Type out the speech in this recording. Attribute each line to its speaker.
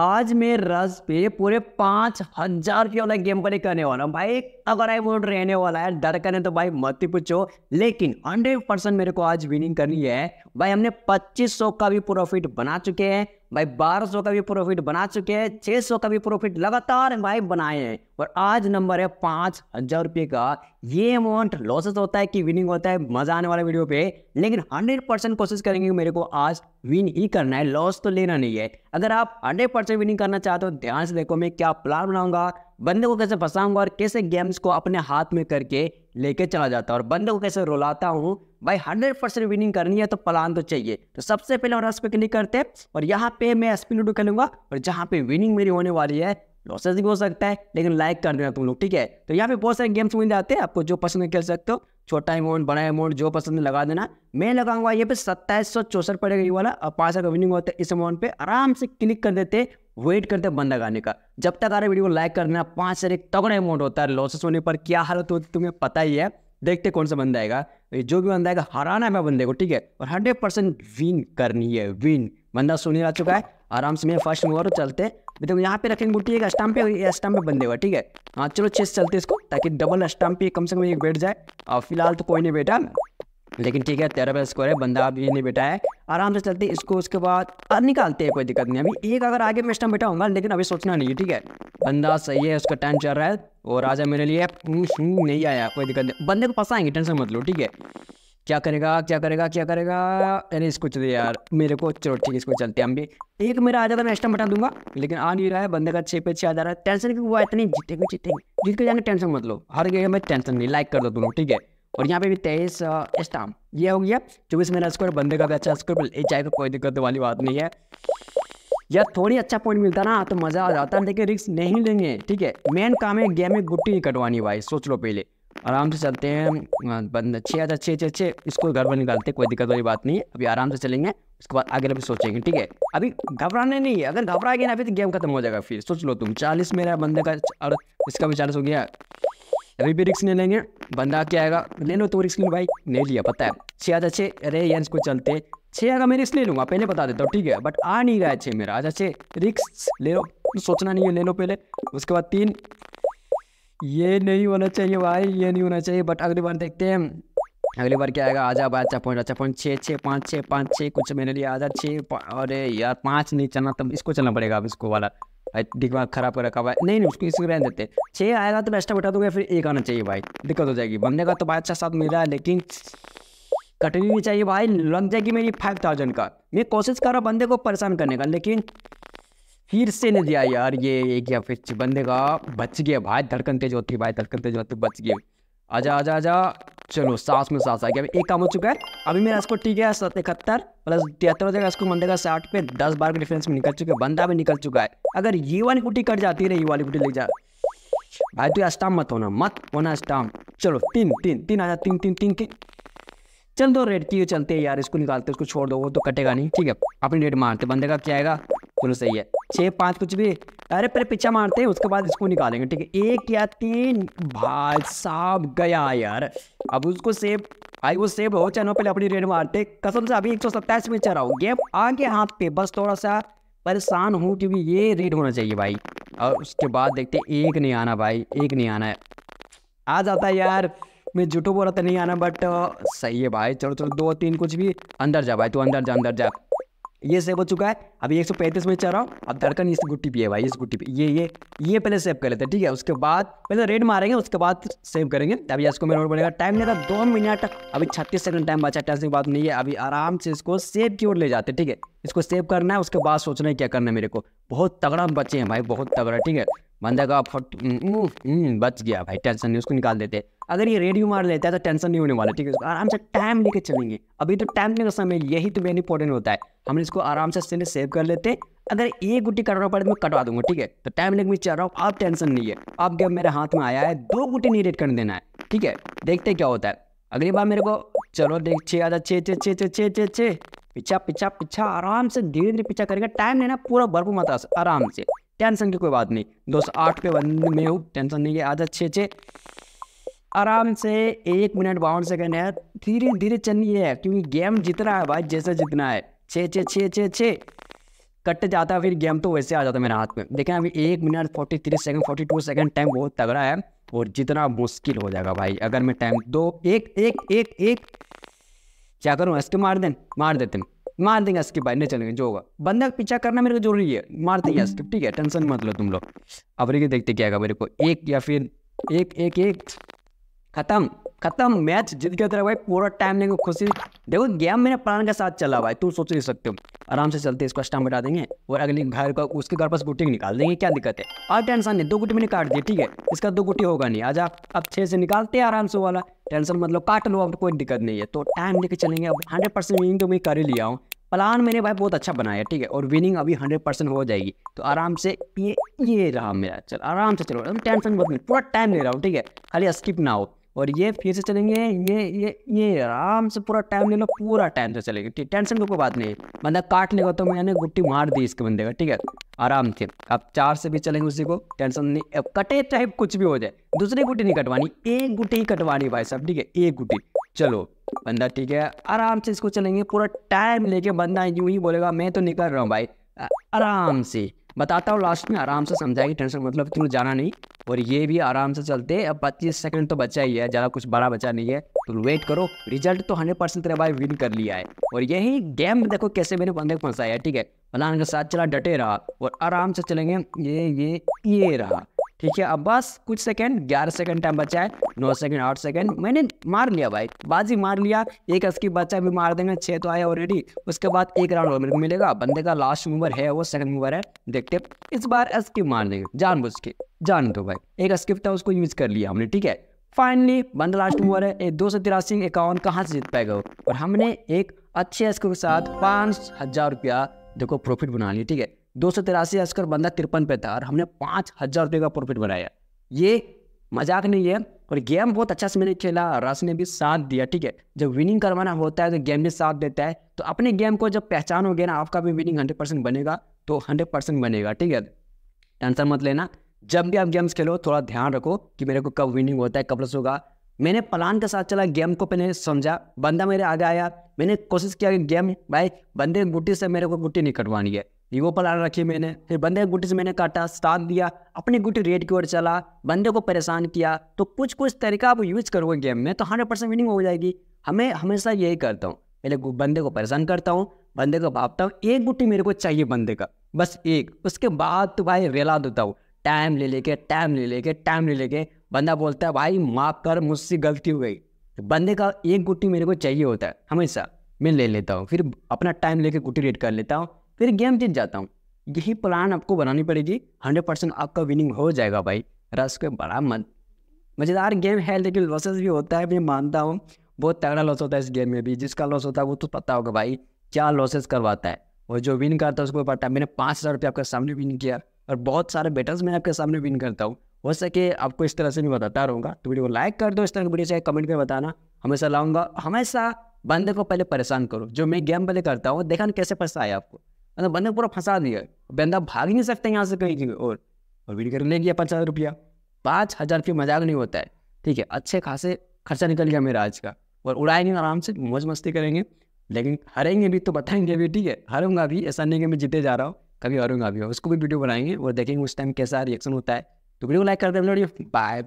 Speaker 1: आज मैं रस पे पूरे पाँच हजार रुपये वाला गेम प्ले करने वाला हूँ भाई आई मूड रहने वाला है डर करने तो भाई मत ही पूछो लेकिन हंड्रेड परसेंट मेरे को आज विनिंग करनी है भाई हमने पच्चीस सौ का भी प्रॉफिट बना चुके हैं भाई बारह सौ का भी प्रॉफिट बना चुके हैं छह सौ का भी प्रॉफिट लगातार भाई बनाए हैं पर आज नंबर है पाँच हजार रुपये का ये अमाउंट लॉसेस होता है कि विनिंग होता है मजा आने वाला वीडियो पे लेकिन हंड्रेड परसेंट कोशिश करेंगे कि मेरे को आज विन ही करना है लॉस तो लेना नहीं है अगर आप हंड्रेड परसेंट विनिंग करना चाहते हो ध्यान से देखो मैं क्या प्लान बनाऊंगा बंदे को कैसे फंसाऊंगा और कैसे गेम्स को अपने हाथ में करके लेके चला जाता और बंदे को कैसे रुलाता हूँ भाई हंड्रेड परसेंट विनिंग करनी है तो प्लान तो चाहिए तो सबसे पहले हम रस पे क्लिक करते हैं और यहाँ पे मैं स्पिन लूडो खेलूंगा और जहाँ पे विनिंग मेरी होने वाली है लॉसेस भी हो सकता है लेकिन लाइक कर देना तुम लोग ठीक है तो यहाँ पे बहुत सारे गेम्स मिल जाते हैं आपको जो पसंद खेल सकते हो छोटा अमाउंट बड़ा अमाउंट जो पसंद लगा देना मैं लगाऊंगा ये पे सत्ताईस सौ चौसठ पड़ेगा ये वाला और पाँच हजार विनिंग होता है इस अमाउंट पे आराम से क्लिक कर देते वेट करते बंद लगाने का जब तक आ रहा वीडियो को लाइक कर देना पाँच हजार एक तगड़ा अमाउंट होता है लॉसेस होने पर क्या हालत होती तुम्हें पता ही है देखते कौन सा बंदा आएगा जो भी बंदा आएगा हराना है मैं बंदे को ठीक है और हंड्रेड परसेंट विन करनी है विन बंदा सुनी आ चुका है आराम से मैं फर्स्ट मूवर चलते देखो तो यहाँ पे रखेंगे गुटी एक स्टाम्प स्टाम्प ठीक है हाँ चलो चेस चलते इसको ताकि डबल स्टाम्प कम से कम एक बैठ जाए और फिलहाल तो कोई नहीं बैठा लेकिन ठीक है तेरह पे स्कोर है बंदा अभी नहीं बैठा है आराम से चलते इसको उसके बाद निकालते हैं कोई दिक्कत नहीं अभी एक अगर आगे मैं स्टाम्प बैठा होगा लेकिन अभी सोचना नहीं है ठीक है बंदा सही है उसका टाइम चल रहा है और राजा मेरे लिए नहीं आया कोई दिक्कत नहीं बंदे को फंसाएंगे टेंशन मत लो ठीक है क्या करेगा क्या करेगा क्या करेगा अरे इसको चलो यार मेरे को चलो ठीक इसको चलते हम भी एक मेरा आ जाता मैं एक्स्ट्रा बटा दूंगा लेकिन आ नहीं रहा है बंदे का छे पे छे आ जा रहा है टेंशन की वो इतनी जीतेंगे जीतेंगे जीत के जाएंगे टेंशन मतलब हर गेम में टेंशन नहीं लाइक कर दो तुम ठीक है और यहाँ पे भी तेईस स्टाम ये हो गया चौबीस मेरा स्कोर बंदे का भी अच्छा स्कोर ये चाहे कोई दिक्कत वाली बात नहीं है यार थोड़ी अच्छा पॉइंट मिलता ना तो मज़ा आ जाता है लेकिन रिस्क नहीं लेंगे ठीक है मेन काम है गेम में गुट्टी नहीं कटवानी भाई सोच लो पहले आराम से चलते हैं बंद अच्छे अच्छा अच्छे अच्छे अच्छे इसको घर पर निकालते कोई दिक्कत वाली बात नहीं है अभी आराम से चलेंगे उसके बाद आगे अभी सोचेंगे ठीक है अभी घबराने नहीं है अगर घबरा गया ना अभी तो गेम खत्म हो जाएगा फिर सोच लो तुम चालीस मेरा बंदे का और इसका भी चालीस हो गया अभी भी रिक्स नहीं लेंगे बंदा क्या आएगा ले लो तो रिक्स लो भाई नहीं लिया पता है छः आज अच्छे अरे यंस को चलते छः आगा मैं रिक्स ले लूँगा पहले बता देता हूँ ठीक है बट आ नहीं रहा है छः मेरा आज अच्छे रिक्स ले लो सोचना नहीं है ले लो पहले उसके बाद तीन ये नहीं होना चाहिए भाई ये नहीं होना चाहिए बट अगली बार देखते हैं अगली बार क्या आएगा आजा भाई अच्छा पॉइंट अच्छा पॉइंट छः छः पाँच छः पाँच छः कुछ मैंने लिया आजा छः अरे यार पाँच नहीं चलना तब इसको चलना पड़ेगा अब इसको वाला दिमाग खराब कर रखा भाई नहीं नहीं उसको इसको रहने देते छः आएगा तो मैं एक्स्ट्रा बैठा दूंगा फिर एक आना चाहिए भाई दिक्कत हो जाएगी बंदे का तो भाई अच्छा साथ मिला है लेकिन कटनी नहीं चाहिए भाई लग जाएगी मेरी फाइव थाउजेंड का मैं कोशिश कर रहा बंदे को परेशान करने का लेकिन फिर से नहीं दिया यार ये एक या फिर बंदे का बच गया भाई धड़कन तेज होती भाई धड़कन तेज होती बच गए आजा आजा आजा चलो सास में सास आ गया एक काम हो चुका है अभी मेरा इसको ठीक है सत इकहत्तर प्लस तिहत्तर हो जाएगा इसको बंदे का साठ पे दस बार के डिफरेंस में निकल चुके बंदा भी निकल चुका है अगर ये वाली कुटी कट जाती है ये वाली कुटी ले जा भाई तू स्टाम मत होना मत होना स्टाम चलो तीन तीन तीन आजा तीन तीन तीन तीन चल दो रेड की चलते हैं यार इसको निकालते इसको छोड़ दो वो तो कटेगा नहीं ठीक है अपनी रेड मारते बंदे का क्या आएगा बिल्कुल सही है छः पांच कुछ भी अरे पहले पीछा मारते हैं उसके बाद इसको निकालेंगे ठीक है एक या तीन भाई साहब गया यार अब उसको सेव भाई वो सेव हो चाहे पहले अपनी रेड मारते कसम से अभी एक सौ सत्ताईस में चल रहा हूँ गेम आगे हाथ पे बस थोड़ा सा परेशान हूँ क्योंकि ये रेड होना चाहिए भाई और उसके बाद देखते एक नहीं आना भाई एक नहीं आना है आ जाता है यार मैं झूठो बोला तो नहीं आना बट सही है भाई चलो चलो दो तीन कुछ भी अंदर जा भाई तू अंदर जा अंदर जा ये सेव हो चुका है अभी एक सौ पैंतीस में चल रहा हूँ अब धड़कन इस गुट्टी पे है भाई इस गुट्टी पे ये ये ये पहले सेव कर लेते हैं ठीक है उसके बाद पहले रेड मारेंगे उसके बाद सेव करेंगे अभी इसको मेरा बनेगा टाइम लेगा दो मिनट अभी छत्तीस सेकंड टाइम बचा टाइम की बात नहीं है अभी आराम से इसको सेव की ओर ले जाते ठीक है इसको सेव करना है उसके बाद सोचना है क्या करना है मेरे को बहुत तगड़ा बच्चे हैं भाई बहुत तगड़ा ठीक है बंदा का फट हम्म, हम्म, हम्म, बच गया भाई टेंशन नहीं उसको निकाल देते अगर ये रेडियो मार लेता है तो टेंशन नहीं होने वाला ठीक है आराम से टाइम लेके चलेंगे अभी तो टाइम लेने का समय यही तो मेन इंपॉर्टेंट होता है हम इसको आराम से सेव कर लेते अगर एक गुटी कटवाना पड़े तो मैं कटवा दूंगा ठीक है तो टाइम लेके चल रहा हूँ अब टेंशन नहीं है अब गेम मेरे हाथ में आया है दो गुटी नहीं रेड कर देना है ठीक है देखते क्या होता है अगली बार मेरे को चलो देख छे आधा छे छे छे छे छे छे पीछा पीछा पीछा आराम से धीरे धीरे पीछा करेगा टाइम लेना पूरा भरपूर मात्रा आराम से टेंशन की कोई बात नहीं दो सौ आठ पे बंद में हूँ टेंशन नहीं है आज अच्छे अच्छे आराम से एक मिनट बावन सेकेंड है धीरे धीरे चलनी है क्योंकि गेम जीत रहा है भाई जैसा जितना है छः छः छः छः छः कट जाता है फिर गेम तो वैसे आ जाता है मेरे हाथ में देखें अभी एक minute forty three second forty two second time बहुत तगड़ा है और जितना मुश्किल हो जाएगा भाई अगर मैं टाइम दो एक एक एक एक क्या करूँ ऐसे मार दे मार देते हैं मार देंगे स्किप भाई नहीं चलेंगे जो होगा बंदा का पीछा करना मेरे को जरूरी है मार देंगे स्किप ठीक है टेंशन मत लो तुम लोग अब देखिए देखते क्या मेरे को एक या फिर एक एक एक खत्म खत्म मैच जीत गया तेरा भाई पूरा टाइम लेंगे खुशी देखो गेम मेरे प्राण के साथ चला भाई तुम सोच नहीं सकते हो आराम से चलते इसको स्टाम बटा देंगे और अगले घर का उसके घर पास गुटी निकाल देंगे क्या दिक्कत है और टेंशन नहीं दो गुटी मैंने काट दी ठीक है इसका दो गुटी होगा नहीं आज अब छः से निकालते हैं आराम से वाला टेंशन मतलब काट लो अब कोई दिक्कत नहीं है तो टाइम लेके चलेंगे अब हंड्रेड परसेंट तो मैं कर ही लिया हूँ प्लान मैंने भाई बहुत अच्छा बनाया ठीक है और विनिंग अभी हंड्रेड परसेंट हो जाएगी तो आराम से ये ये रहा मेरा चल आराम से चलो एकदम टेंशन बहुत नहीं पूरा टाइम ले रहा हूँ ठीक है खाली स्किप ना हो और ये फिर से चलेंगे ये ये ये आराम से पूरा टाइम ले लो पूरा टाइम से चलेंगे ठीक टेंशन का कोई बात नहीं बंदा काट लेगा तो मैंने गुट्टी मार दी इसके बंदे का ठीक है आराम से आप चार से भी चलेंगे उसी को टेंशन नहीं कटे चाहे कुछ भी हो जाए दूसरी गुट्टी नहीं कटवानी एक गुट्टी ही कटवानी भाई साहब ठीक है एक गुट्टी चलो बंदा ठीक है आराम से इसको चलेंगे पूरा टाइम लेके बंदा यूं ही बोलेगा मैं तो निकल रहा हूँ भाई आराम से बताता हूँ लास्ट में आराम से समझाएगी टेंशन मतलब तुम जाना नहीं और ये भी आराम से चलते अब पच्चीस सेकंड तो बचा ही है ज़्यादा कुछ बड़ा बचा नहीं है तुम तो वेट करो रिजल्ट तो हंड्रेड परसेंट तेरा भाई विन कर लिया है और यही गेम देखो कैसे मैंने बंदे को फंसाया है ठीक है बंदा के साथ चला डटे रहा और आराम से चलेंगे ये ये ये रहा ठीक है अब बस कुछ सेकंड ग्यारह सेकंड टाइम बचा है नौ सेकंड आठ सेकंड मैंने मार लिया भाई बाजी मार लिया एक अस्की बच्चा भी मार देंगे छह तो आया ऑलरेडी उसके बाद एक राउंड और मेरे को मिलेगा बंदे का लास्ट मूवर है वो सेकंड मूवर है देखते इस बार अस्की मार देंगे जान बुझ के जान दो तो भाई एक अस्किप था उसको यूज़ कर लिया हमने ठीक है फाइनली बंदा लास्ट मूवर है दो सौ तिरासी इक्यावन कहाँ से जीत पाएगा और हमने एक अच्छे स्कूल के साथ पाँच हज़ार रुपया देखो प्रॉफिट बना लिया ठीक है दो सौ तिरासी अस्कर बंदा तिरपन पे था और हमने पाँच हज़ार रुपये का प्रॉफिट बनाया ये मजाक नहीं है और गेम बहुत अच्छा से मैंने खेला रस ने भी साथ दिया ठीक है जब विनिंग करवाना होता है तो गेम भी साथ देता है तो अपने गेम को जब पहचान हो गया ना आपका भी विनिंग हंड्रेड परसेंट बनेगा तो हंड्रेड परसेंट बनेगा ठीक है टेंशन मत लेना जब भी आप गेम्स खेलो थोड़ा ध्यान रखो कि मेरे को कब विनिंग होता है कब लस होगा मैंने प्लान के साथ चला गेम को मैंने समझा बंदा मेरे आगे आया मैंने कोशिश किया कि गेम भाई बंदे गुट्टी से मेरे को गुट्टी नहीं कटवानी है वीवो प्लान रखी मैंने फिर बंदे के गुटी से मैंने काटा स्टार्ट दिया अपने गुटी रेड की ओर चला बंदे को परेशान किया तो कुछ कुछ तरीका आप यूज करोगे गेम में तो हंड्रेड परसेंट विनिंग हो जाएगी हमें हमेशा यही करता हूँ पहले बंदे को परेशान करता हूँ बंदे को भापता हूँ एक गुट्टी मेरे को चाहिए बंदे का बस एक उसके बाद तो भाई रेला देता हूँ टाइम ले लेके टाइम ले लेके टाइम ले लेके बंदा बोलता है भाई माफ कर मुझसे गलती हो गई तो बंदे का एक गुट्टी मेरे को चाहिए होता है हमेशा मैं ले लेता हूँ फिर अपना टाइम लेके गुट्टी रेड कर लेता हूँ फिर गेम जीत जाता हूँ यही प्लान आपको बनानी पड़ेगी हंड्रेड परसेंट आपका विनिंग हो जाएगा भाई रस के बड़ा मन मज़ेदार गेम है लेकिन लॉसेस भी होता है मैं मानता हूँ बहुत तगड़ा लॉस होता है इस गेम में भी जिसका लॉस होता है वो तो पता होगा भाई क्या लॉसेस करवाता है और जो विन करता है उसको पता है मैंने पाँच हज़ार रुपये आपके सामने विन किया और बहुत सारे बेटर्स मैं आपके सामने विन करता हूँ हो सके आपको इस तरह से मैं बताता रहूँगा तो वीडियो को लाइक कर दो इस तरह की वीडियो से कमेंट में बताना हमेशा लाऊंगा हमेशा बंदे को पहले परेशान करो जो मैं गेम पहले करता हूँ देखा ना कैसे पैसा आया आपको અને બને પૂરો ફસાવા દિયે બેંદા ભાગ નહી શકતે યહા સે કઈ થી ઓર ઓર વીન કર લેગી 500 રૂપિયા 5000 રૂપિયા મજાક નહી હોતા હે ઠીક હે अच्छे खासे ખર્ચા નીકળ ગયા મેરા આજ કા ઓર ઉડાઈ નહી આરામ સે મજ મસ્તી karenge લેકિન હરेंगे ભી તો બતાયેગે વી ઠીક હે હરુંગા ભી એસા નહી કે મે જીતે જા રહા કભી હરુંગા ભી ઉસકો ભી વિડિયો બનાયેંગે વો દેખેંગે ઉસ ટાઈમ કેસા reaction હોતા હે તો વિડિયો લાઈક કર દે મે લોકો બાય